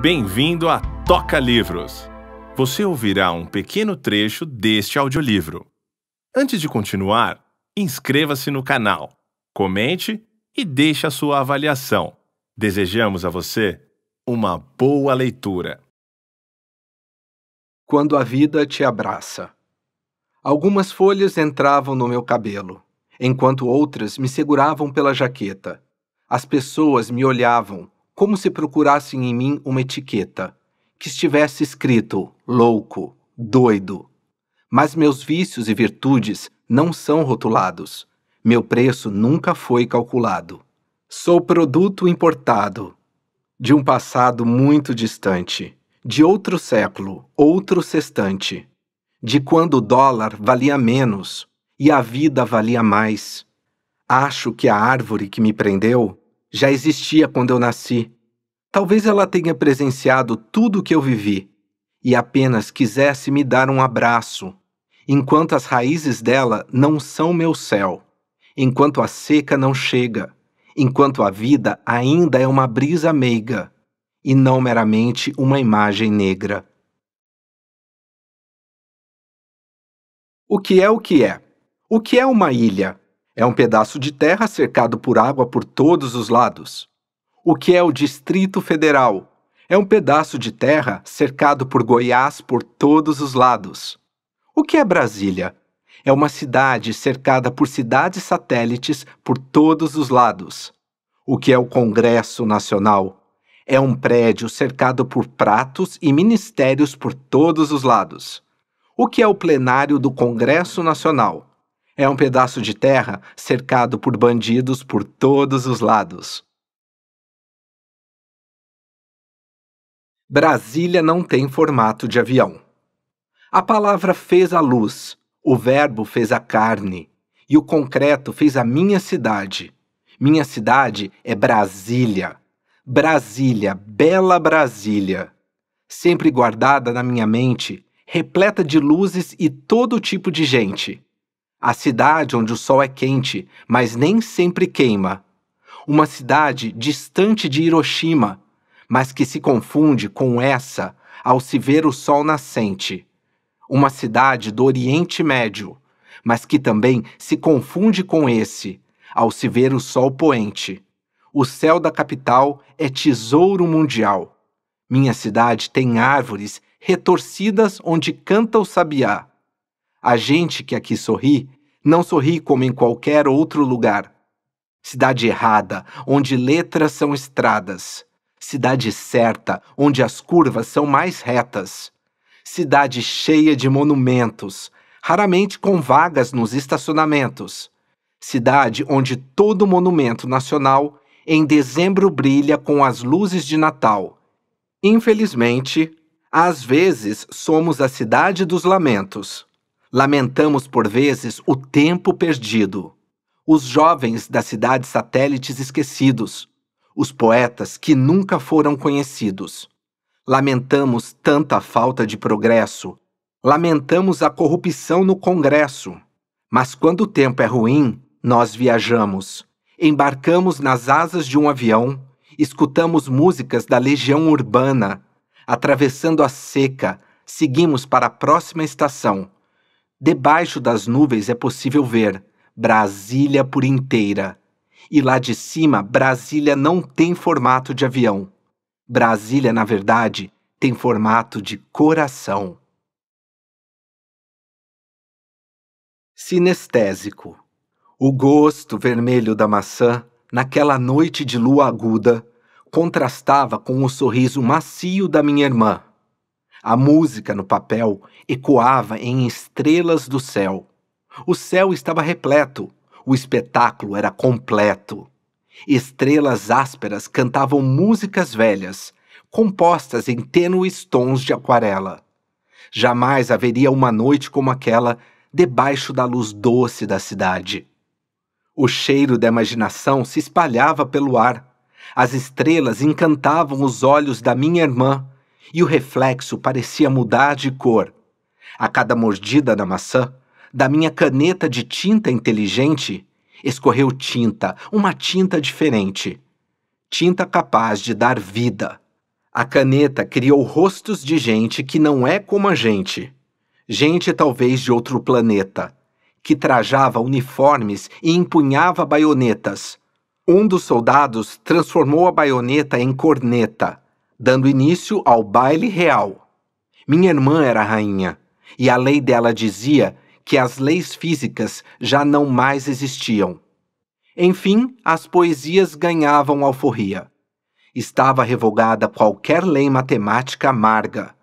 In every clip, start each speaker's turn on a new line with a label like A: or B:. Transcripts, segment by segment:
A: Bem-vindo a Toca Livros! Você ouvirá um pequeno trecho deste audiolivro. Antes de continuar, inscreva-se no canal, comente e deixe a sua avaliação. Desejamos a você uma boa leitura. Quando a vida te abraça. Algumas folhas entravam no meu cabelo, enquanto outras me seguravam pela jaqueta. As pessoas me olhavam, como se procurassem em mim uma etiqueta, que estivesse escrito louco, doido. Mas meus vícios e virtudes não são rotulados. Meu preço nunca foi calculado. Sou produto importado de um passado muito distante, de outro século, outro sextante, de quando o dólar valia menos e a vida valia mais. Acho que a árvore que me prendeu já existia quando eu nasci. Talvez ela tenha presenciado tudo o que eu vivi e apenas quisesse me dar um abraço, enquanto as raízes dela não são meu céu, enquanto a seca não chega, enquanto a vida ainda é uma brisa meiga e não meramente uma imagem negra. O que é o que é? O que é uma ilha? É um pedaço de terra cercado por água por todos os lados. O que é o Distrito Federal? É um pedaço de terra cercado por Goiás por todos os lados. O que é Brasília? É uma cidade cercada por cidades satélites por todos os lados. O que é o Congresso Nacional? É um prédio cercado por pratos e ministérios por todos os lados. O que é o plenário do Congresso Nacional? É um pedaço de terra cercado por bandidos por todos os lados. Brasília não tem formato de avião. A palavra fez a luz, o verbo fez a carne, e o concreto fez a minha cidade. Minha cidade é Brasília. Brasília, bela Brasília. Sempre guardada na minha mente, repleta de luzes e todo tipo de gente. A cidade onde o sol é quente, mas nem sempre queima. Uma cidade distante de Hiroshima, mas que se confunde com essa ao se ver o sol nascente. Uma cidade do Oriente Médio, mas que também se confunde com esse ao se ver o sol poente. O céu da capital é tesouro mundial. Minha cidade tem árvores retorcidas onde canta o sabiá a gente que aqui sorri não sorri como em qualquer outro lugar. Cidade errada, onde letras são estradas. Cidade certa, onde as curvas são mais retas. Cidade cheia de monumentos, raramente com vagas nos estacionamentos. Cidade onde todo monumento nacional em dezembro brilha com as luzes de Natal. Infelizmente, às vezes somos a cidade dos lamentos. Lamentamos por vezes o tempo perdido, os jovens das cidades satélites esquecidos, os poetas que nunca foram conhecidos. Lamentamos tanta falta de progresso, lamentamos a corrupção no Congresso. Mas quando o tempo é ruim, nós viajamos, embarcamos nas asas de um avião, escutamos músicas da legião urbana, atravessando a seca, seguimos para a próxima estação Debaixo das nuvens é possível ver Brasília por inteira. E lá de cima, Brasília não tem formato de avião. Brasília, na verdade, tem formato de coração. Sinestésico. O gosto vermelho da maçã, naquela noite de lua aguda, contrastava com o sorriso macio da minha irmã. A música no papel ecoava em estrelas do céu. O céu estava repleto, o espetáculo era completo. Estrelas ásperas cantavam músicas velhas, compostas em tênues tons de aquarela. Jamais haveria uma noite como aquela debaixo da luz doce da cidade. O cheiro da imaginação se espalhava pelo ar. As estrelas encantavam os olhos da minha irmã, e o reflexo parecia mudar de cor. A cada mordida da maçã, da minha caneta de tinta inteligente, escorreu tinta, uma tinta diferente. Tinta capaz de dar vida. A caneta criou rostos de gente que não é como a gente. Gente talvez de outro planeta, que trajava uniformes e empunhava baionetas. Um dos soldados transformou a baioneta em corneta dando início ao baile real. Minha irmã era rainha, e a lei dela dizia que as leis físicas já não mais existiam. Enfim, as poesias ganhavam alforria. Estava revogada qualquer lei matemática amarga.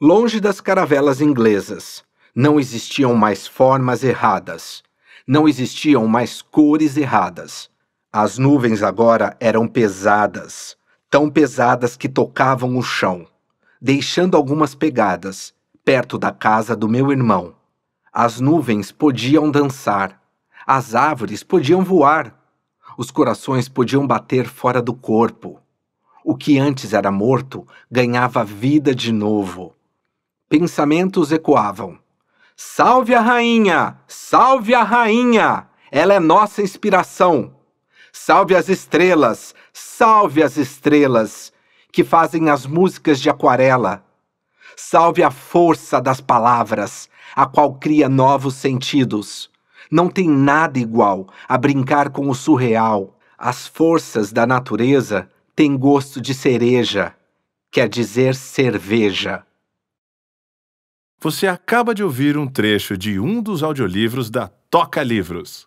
A: Longe das caravelas inglesas, não existiam mais formas erradas, não existiam mais cores erradas. As nuvens agora eram pesadas, tão pesadas que tocavam o chão, deixando algumas pegadas, perto da casa do meu irmão. As nuvens podiam dançar, as árvores podiam voar, os corações podiam bater fora do corpo. O que antes era morto ganhava vida de novo. Pensamentos ecoavam. Salve a rainha! Salve a rainha! Ela é nossa inspiração! Salve as estrelas, salve as estrelas que fazem as músicas de aquarela. Salve a força das palavras, a qual cria novos sentidos. Não tem nada igual a brincar com o surreal. As forças da natureza têm gosto de cereja, quer dizer cerveja. Você acaba de ouvir um trecho de um dos audiolivros da Toca Livros.